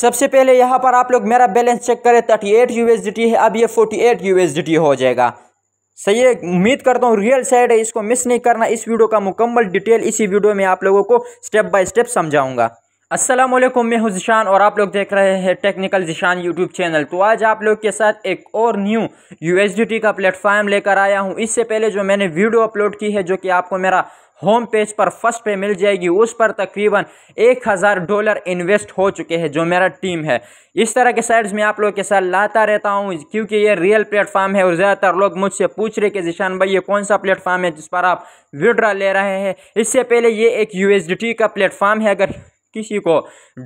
सबसे पहले यहाँ पर आप लोग मेरा बैलेंस चेक करें थर्टी एट है अब ये फोर्टी एट हो जाएगा सही है उम्मीद करता हूँ रियल साइड है इसको मिस नहीं करना इस वीडियो का मुकम्मल डिटेल इसी वीडियो में आप लोगों को स्टेप बाय स्टेप समझाऊंगा असलम मैं हूं जिशान और आप लोग देख रहे हैं टेक्निकल जिशान यूट्यूब चैनल तो आज आप लोग के साथ एक और न्यू यू का प्लेटफॉर्म लेकर आया हूं इससे पहले जो मैंने वीडियो अपलोड की है जो कि आपको मेरा होम पेज पर फर्स्ट पे मिल जाएगी उस पर तकरीबन एक हज़ार डॉलर इन्वेस्ट हो चुके हैं जो मेरा टीम है इस तरह के साइड्स में आप लोग के साथ लाता रहता हूँ क्योंकि ये रियल प्लेटफॉर्म है और ज़्यादातर लोग मुझसे पूछ रहे कि जिशान भाई ये कौन सा प्लेटफॉर्म है जिस पर आप विड्रा ले रहे हैं इससे पहले ये एक यू का प्लेटफॉर्म है अगर किसी को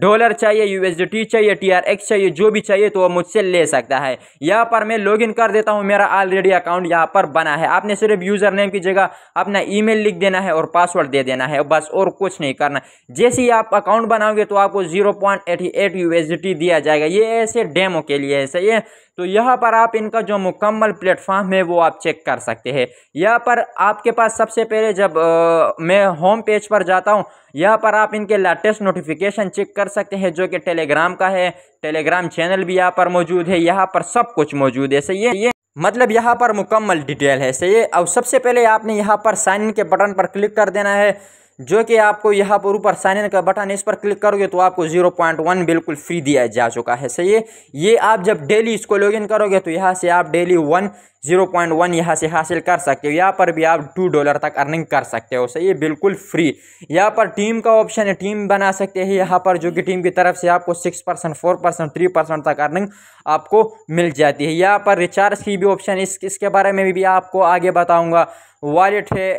डॉलर चाहिए यूएसडी चाहिए टीआरएक्स चाहिए जो भी चाहिए तो वो मुझसे ले सकता है यहाँ पर मैं लॉगिन कर देता हूँ मेरा ऑलरेडी अकाउंट यहाँ पर बना है आपने सिर्फ यूज़र नेम की जगह अपना ईमेल लिख देना है और पासवर्ड दे देना है बस और कुछ नहीं करना जैसे ही आप अकाउंट बनाओगे तो आपको जीरो पॉइंट दिया जाएगा ये ऐसे डेमो के लिए है सही है तो यहाँ पर आप इनका जो मुकम्मल प्लेटफॉर्म है वो आप चेक कर सकते हैं यहाँ पर आपके पास सबसे पहले जब आ, मैं होम पेज पर जाता हूँ यहाँ पर आप इनके लेटेस्ट नोटिफिक नोटिफिकेशन चेक कर सकते हैं जो कि टेलीग्राम का है टेलीग्राम चैनल भी यहाँ पर मौजूद है यहाँ पर सब कुछ मौजूद है सही है ये मतलब यहाँ पर मुकम्मल डिटेल है सही है और सबसे पहले आपने यहाँ पर साइन इन के बटन पर क्लिक कर देना है जो कि आपको यहाँ पर ऊपर साइन इन का बटन इस पर क्लिक करोगे तो आपको 0.1 बिल्कुल फ्री दिया जा चुका है सही है ये आप जब डेली इसको लॉगिन करोगे तो यहाँ से आप daily one zero point one यहाँ से हासिल कर सकते हो यहाँ पर भी आप टू डॉलर तक अर्निंग कर सकते हो सही है बिल्कुल फ्री यहाँ पर टीम का ऑप्शन है टीम बना सकते हैं यहाँ पर जो कि टीम की तरफ से आपको six percent four percent three percent तक अर्निंग आपको मिल जाती है यहाँ पर रिचार्ज की भी ऑप्शन इस इसके बारे में भी, भी आपको आगे बताऊँगा वॉलेट है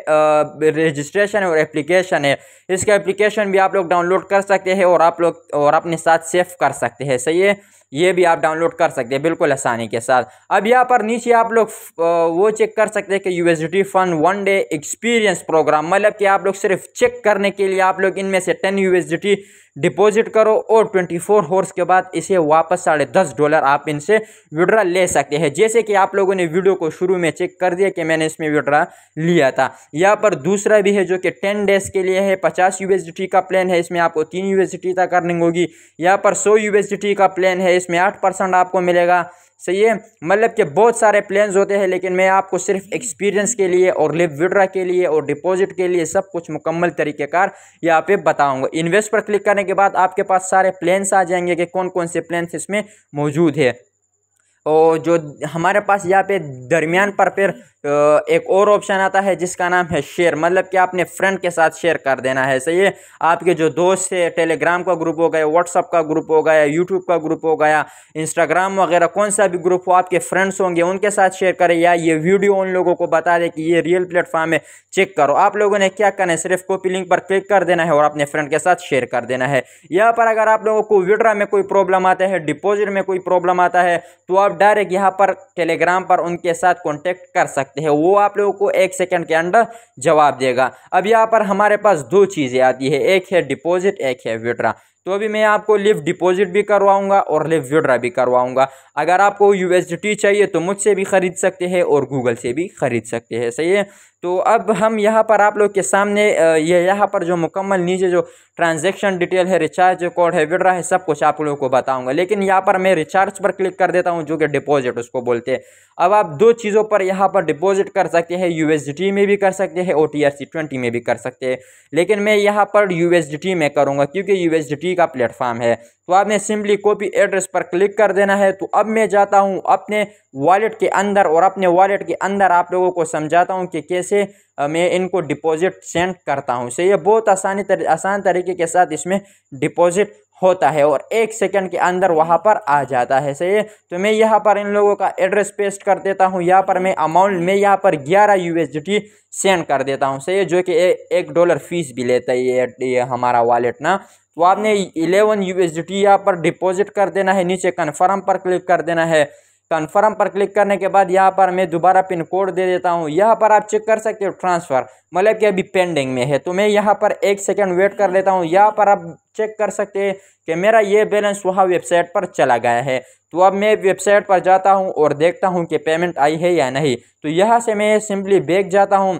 रजिस्ट्रेशन और एप्लीकेशन है इसका एप्लीकेशन भी आप लोग डाउनलोड कर सकते हैं और आप लोग और अपने साथ सेफ कर सकते हैं सही है ये भी आप डाउनलोड कर सकते हैं बिल्कुल आसानी के साथ अब यहाँ पर नीचे आप लोग वो चेक कर सकते हैं कि U S D fun one day experience program मतलब कि आप लोग सिर्फ चेक करने के लिए आप लोग इनमें से ten U S D deposit करो और ट्वेंटी फोर आवर्स के बाद इसे वापस साढ़े दस डॉलर आप इनसे विड्रा ले सकते हैं जैसे कि आप लोगों ने वीडियो को शुरू में चेक कर दिया कि मैंने इसमें विड्रा लिया था यहाँ पर दूसरा भी है जो कि टेन डेज के लिए है पचास यू का प्लान है इसमें आपको तीन यू तक अर्निंग होगी यहाँ पर सौ यू का प्लान है इसमें आठ परसेंट आपको मिलेगा सही है मतलब कि बहुत सारे प्लान्स होते हैं लेकिन मैं आपको सिर्फ एक्सपीरियंस के लिए और लिव विड्रा के लिए और डिपॉजिट के लिए सब कुछ मुकम्मल तरीक़ेकार यहाँ पे बताऊंगा इन्वेस्ट पर क्लिक करने के बाद आपके पास सारे प्लान्स आ जाएंगे कि कौन कौन से प्लान्स इसमें मौजूद है और जो हमारे पास यहाँ पे दरमियान पर फिर तो एक और ऑप्शन आता है जिसका नाम है शेयर मतलब कि आपने फ्रेंड के साथ शेयर कर देना है सही है आपके जो दोस्त है टेलीग्राम का ग्रुप हो गया व्हाट्सअप का ग्रुप हो गया यूट्यूब का ग्रुप हो गया इंस्टाग्राम वगैरह कौन सा भी ग्रुप हो आपके फ्रेंड्स होंगे उनके साथ शेयर करें या ये वीडियो उन लोगों को बता दें कि ये रियल प्लेटफॉर्म है चेक करो आप लोगों ने क्या करना है सिर्फ कॉपी लिंक पर क्लिक कर देना है और अपने फ्रेंड के साथ शेयर कर देना है यहाँ पर अगर आप लोगों को विड्रा में कोई प्रॉब्लम आता है डिपोजिट में कोई प्रॉब्लम आता है तो आप डायरेक्ट यहाँ पर टेलीग्राम पर उनके साथ कॉन्टेक्ट कर सकते सकते हैं वो आप लोगों को एक सेकंड के अंडर जवाब देगा अब यहाँ पर हमारे पास दो चीज़ें आती है एक है डिपॉजिट एक है विड्रा तो अभी मैं आपको लिव डिपॉजिट भी करवाऊंगा और लिव विड्रा भी करवाऊंगा अगर आपको यू चाहिए तो मुझसे भी खरीद सकते हैं और गूगल से भी खरीद सकते हैं सही है तो अब हम यहाँ पर आप लोग के सामने ये यहाँ पर जो मुकम्मल नीचे जो ट्रांजेक्शन डिटेल है रिचार्ज कोड है विड्रा है सब कुछ आप लोगों को बताऊंगा लेकिन यहाँ पर मैं रिचार्ज पर क्लिक कर देता हूँ जो कि डिपॉजिट उसको बोलते हैं अब आप दो चीज़ों पर यहाँ पर डिपॉजिट कर सकते हैं यू में भी कर सकते हैं ओ टी में भी कर सकते हैं लेकिन मैं यहाँ पर यू में करूँगा क्योंकि यू का प्लेटफॉर्म है तो आपने सिंपली कॉपी एड्रेस पर क्लिक कर देना है तो अब मैं जाता हूँ अपने वॉलेट के अंदर और अपने वॉलेट के अंदर आप लोगों को समझाता हूँ कि कैसे मैं इनको डिपॉजिट सेंड करता हूँ सही है बहुत आसानी तर, आसान तरीके के साथ इसमें डिपॉजिट होता है और एक सेकंड के अंदर वहाँ पर आ जाता है सही है तो मैं यहाँ पर इन लोगों का एड्रेस पेस्ट कर देता हूँ यहाँ पर मैं अमाउंट मैं यहाँ पर ग्यारह यूएसडी सेंड कर देता हूँ सही है जो कि एक डॉलर फीस भी लेता है ये, ये हमारा वॉलेट ना तो आपने इलेवन यू एस यहाँ पर डिपॉजिट कर देना है नीचे कन्फर्म पर क्लिक कर देना है कन्फर्म पर क्लिक करने के बाद यहाँ पर मैं दोबारा पिन कोड दे देता हूँ यहाँ पर आप चेक कर सकते हो ट्रांसफ़र मतलब कि अभी पेंडिंग में है तो मैं यहाँ पर एक सेकेंड वेट कर लेता हूँ यहाँ पर आप चेक कर सकते हैं कि मेरा ये बैलेंस वहाँ वेबसाइट पर चला गया है तो अब मैं वेबसाइट पर जाता हूँ और देखता हूँ कि पेमेंट आई है या नहीं तो यहाँ से मैं सिंपली बैग जाता हूँ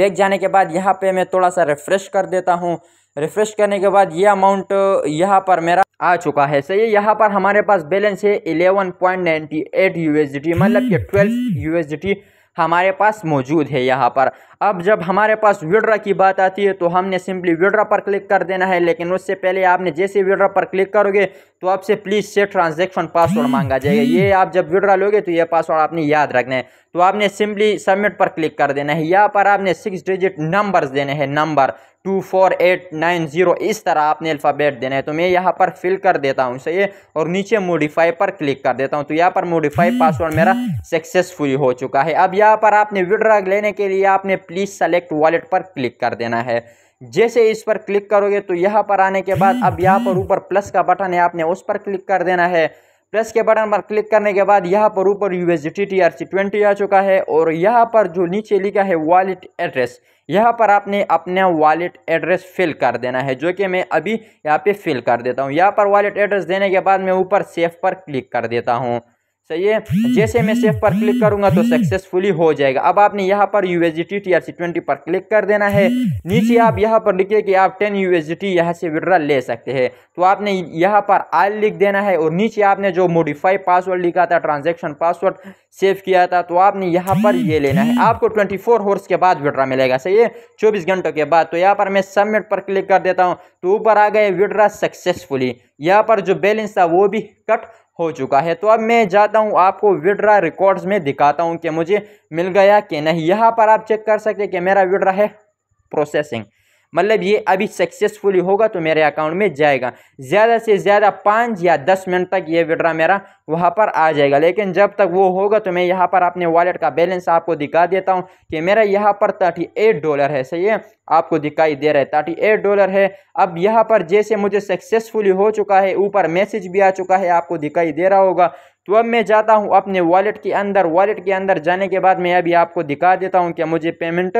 बैग जाने के बाद यहाँ पर मैं थोड़ा सा रिफ्रेश कर देता हूँ रिफ्रेश करने के बाद ये अमाउंट यहाँ पर मेरा आ चुका है सही है यहाँ पर हमारे पास बैलेंस है eleven point ninety eight U मतलब कि ट्वेल्व यू हमारे पास मौजूद है यहाँ पर अब जब हमारे पास विड्रा की बात आती है तो हमने सिंपली विड्रा पर क्लिक कर देना है लेकिन उससे पहले आपने जैसे विड्रा पर क्लिक करोगे तो आपसे प्लीज़ से ट्रांजेक्शन पासवर्ड मांगा जाएगा ये आप जब विड्रा लोगे तो ये पासवर्ड आपने याद रखना है तो आपने सिंपली सबमिट पर क्लिक कर देना है यहाँ पर आपने सिक्स डिजिट नंबर्स देने हैं number two four eight nine zero इस तरह आपने अल्फ़ाबेट देना है तो मैं यहाँ पर फिल कर देता हूँ सही है और नीचे मोडिफाई पर क्लिक कर देता हूँ तो यहाँ पर मोडिफाई पासवर्ड मेरा सक्सेसफुली हो चुका है अब यहाँ पर आपने विड्रा लेने के लिए आपने प्लीज़ सेलेक्ट वॉलेट पर क्लिक कर देना है जैसे इस पर क्लिक करोगे तो यहाँ पर आने के बाद अब यहाँ पर हम्म। ऊपर प्लस का बटन है आपने उस पर क्लिक कर देना है प्लस के बटन पर क्लिक करने के बाद यहाँ पर ऊपर U S T T R C twenty आ चुका है और यहाँ पर जो नीचे लिखा है वॉलेट एड्रेस यहाँ पर आपने अपना वॉलेट एड्रेस फिल कर देना है जो कि मैं अभी यहाँ पे फिल कर देता हूँ यहाँ पर वॉलेट एड्रेस देने के बाद मैं ऊपर सेफ पर क्लिक कर देता हूँ सही है जैसे मैं सेफ पर क्लिक करूंगा तो सक्सेसफुली हो जाएगा अब आपने यहाँ पर यू एस ट्वेंटी पर क्लिक कर देना है नीचे आप यहाँ पर लिखे कि आप टेन यू एस यहाँ से विड्रा ले सकते हैं तो आपने यहाँ पर आई लिख देना है और नीचे आपने जो मोडिफाई पासवर्ड लिखा था ट्रांजेक्शन पासवर्ड सेव किया था तो आपने यहाँ पर ये लेना है आपको ट्वेंटी फोर के बाद विड्रा मिलेगा सही है चौबीस घंटों के बाद तो यहाँ पर मैं सबमिट पर क्लिक कर देता हूँ तो ऊपर आ गए विड्रा सक्सेसफुली यहाँ पर जो बैलेंस था वो भी कट हो चुका है तो अब मैं जाता हूँ आपको विड्रा रिकॉर्ड्स में दिखाता हूँ कि मुझे मिल गया कि नहीं यहाँ पर आप चेक कर सकते कि मेरा विड्रा है प्रोसेसिंग मतलब ये अभी सक्सेसफुली होगा तो मेरे अकाउंट में जाएगा ज़्यादा से ज़्यादा पाँच या दस मिनट तक ये विड्रा मेरा वहाँ पर आ जाएगा लेकिन जब तक वो होगा तो मैं यहाँ पर अपने वॉलेट का बैलेंस आपको दिखा देता हूँ कि मेरा यहाँ पर थर्टी एट डॉलर है सही है आपको दिखाई दे रहा है थर्टी एट डॉलर है अब यहाँ पर जैसे मुझे सक्सेसफुली हो चुका है ऊपर मैसेज भी आ चुका है आपको दिखाई दे रहा होगा तो अब मैं जाता हूँ अपने वॉलेट के अंदर वॉलेट के अंदर जाने के बाद मैं अभी आपको दिखा देता हूँ कि मुझे पेमेंट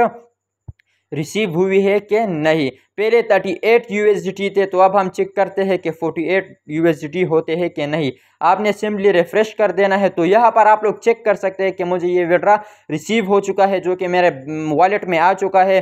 रिसीव हुई है कि नहीं पहले थर्टी एट यू थे तो अब हम चेक करते हैं कि फोर्टी एट यू होते हैं कि नहीं आपने सिंपली रिफ्रेश कर देना है तो यहाँ पर आप लोग चेक कर सकते हैं कि मुझे ये विड्रा रिसीव हो चुका है जो कि मेरे वॉलेट में आ चुका है